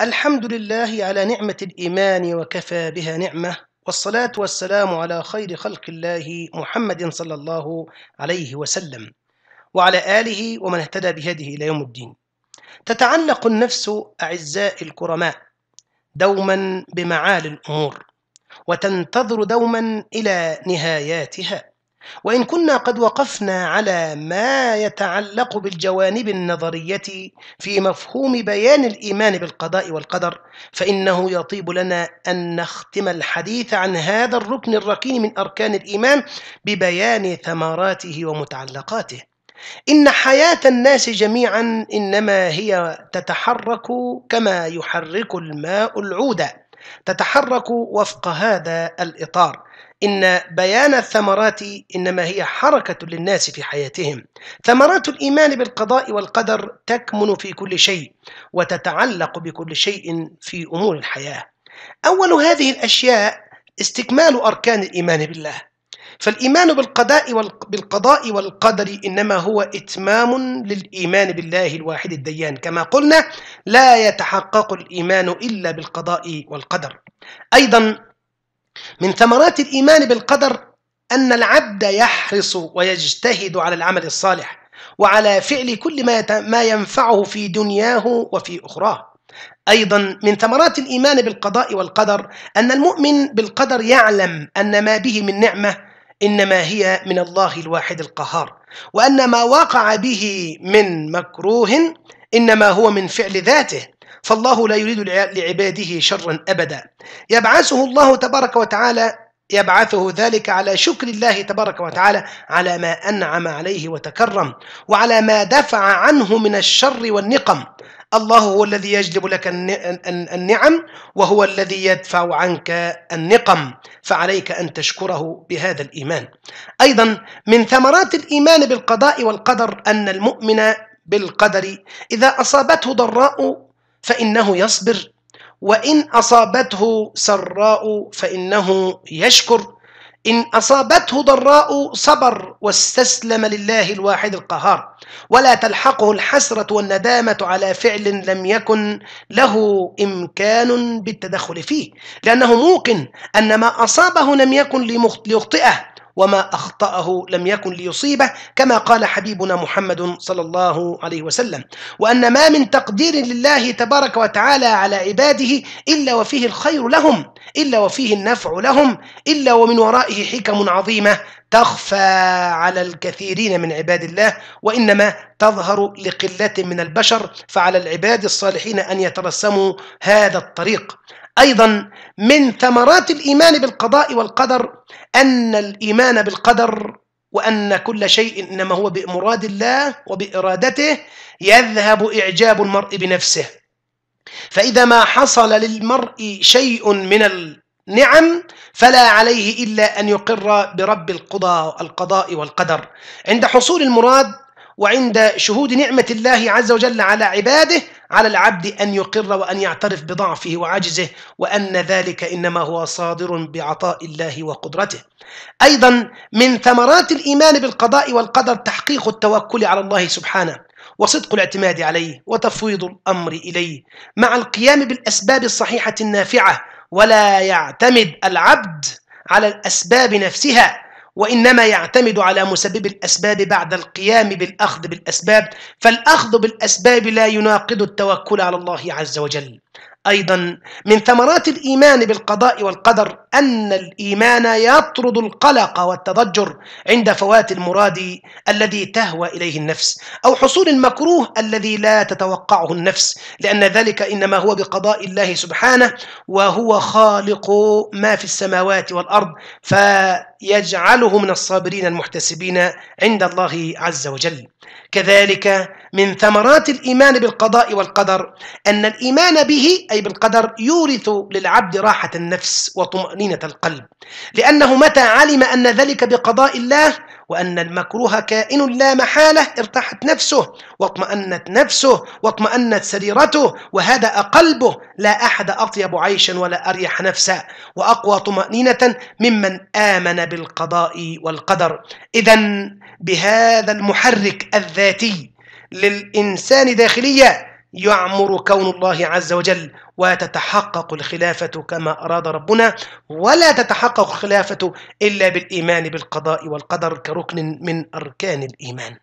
الحمد لله على نعمة الإيمان وكفى بها نعمة والصلاة والسلام على خير خلق الله محمد صلى الله عليه وسلم وعلى آله ومن اهتدى بهذه إلى يوم الدين تتعلق النفس أعزاء الكرماء دوما بمعالي الأمور وتنتظر دوما إلى نهاياتها وإن كنا قد وقفنا على ما يتعلق بالجوانب النظرية في مفهوم بيان الإيمان بالقضاء والقدر فإنه يطيب لنا أن نختم الحديث عن هذا الركن الركين من أركان الإيمان ببيان ثمراته ومتعلقاته إن حياة الناس جميعا إنما هي تتحرك كما يحرك الماء العودة تتحرك وفق هذا الإطار إن بيان الثمرات إنما هي حركة للناس في حياتهم ثمرات الإيمان بالقضاء والقدر تكمن في كل شيء وتتعلق بكل شيء في أمور الحياة أول هذه الأشياء استكمال أركان الإيمان بالله فالإيمان بالقضاء بالقضاء والقدر إنما هو إتمام للإيمان بالله الواحد الديان كما قلنا لا يتحقق الإيمان إلا بالقضاء والقدر أيضا من ثمرات الإيمان بالقدر أن العبد يحرص ويجتهد على العمل الصالح وعلى فعل كل ما ما ينفعه في دنياه وفي أخراه أيضا من ثمرات الإيمان بالقضاء والقدر أن المؤمن بالقدر يعلم أن ما به من نعمة إنما هي من الله الواحد القهار وأن ما وقع به من مكروه إنما هو من فعل ذاته فالله لا يريد لعباده شرا أبدا يبعثه الله تبارك وتعالى يبعثه ذلك على شكر الله تبارك وتعالى على ما أنعم عليه وتكرم وعلى ما دفع عنه من الشر والنقم الله هو الذي يجلب لك النعم وهو الذي يدفع عنك النقم فعليك أن تشكره بهذا الإيمان أيضا من ثمرات الإيمان بالقضاء والقدر أن المؤمن بالقدر إذا أصابته ضراء فإنه يصبر وإن أصابته سراء فإنه يشكر إن أصابته ضراء صبر واستسلم لله الواحد القهار ولا تلحقه الحسرة والندامة على فعل لم يكن له إمكان بالتدخل فيه لأنه موقن أن ما أصابه لم يكن ليخطئه وما أخطأه لم يكن ليصيبه كما قال حبيبنا محمد صلى الله عليه وسلم وأن ما من تقدير لله تبارك وتعالى على عباده إلا وفيه الخير لهم إلا وفيه النفع لهم إلا ومن ورائه حكم عظيمة تخفى على الكثيرين من عباد الله وإنما تظهر لقلة من البشر فعلى العباد الصالحين أن يترسموا هذا الطريق أيضا من ثمرات الإيمان بالقضاء والقدر أن الإيمان بالقدر وأن كل شيء إنما هو بمراد الله وبإرادته يذهب إعجاب المرء بنفسه فإذا ما حصل للمرء شيء من نعم فلا عليه إلا أن يقر برب القضاء, القضاء والقدر عند حصول المراد وعند شهود نعمة الله عز وجل على عباده على العبد أن يقر وأن يعترف بضعفه وعجزه وأن ذلك إنما هو صادر بعطاء الله وقدرته أيضا من ثمرات الإيمان بالقضاء والقدر تحقيق التوكل على الله سبحانه وصدق الاعتماد عليه وتفويض الأمر إليه مع القيام بالأسباب الصحيحة النافعة ولا يعتمد العبد على الأسباب نفسها وإنما يعتمد على مسبب الأسباب بعد القيام بالأخذ بالأسباب فالأخذ بالأسباب لا يناقض التوكل على الله عز وجل أيضا من ثمرات الإيمان بالقضاء والقدر أن الإيمان يطرد القلق والتضجر عند فوات المراد الذي تهوى إليه النفس أو حصول المكروه الذي لا تتوقعه النفس لأن ذلك إنما هو بقضاء الله سبحانه وهو خالق ما في السماوات والأرض فيجعله من الصابرين المحتسبين عند الله عز وجل كذلك من ثمرات الإيمان بالقضاء والقدر أن الإيمان به أي بالقدر يورث للعبد راحة النفس وطمأنينة القلب لأنه متى علم أن ذلك بقضاء الله وأن المكروه كائن لا محالة ارتاحت نفسه واطمأنت نفسه واطمأنت سريرته وهدأ قلبه لا أحد أطيب عيشا ولا أريح نفسا وأقوى طمأنينة ممن آمن بالقضاء والقدر إذا بهذا المحرك الذاتي للإنسان داخلية يعمر كون الله عز وجل وتتحقق الخلافة كما أراد ربنا ولا تتحقق الخلافة إلا بالإيمان بالقضاء والقدر كركن من أركان الإيمان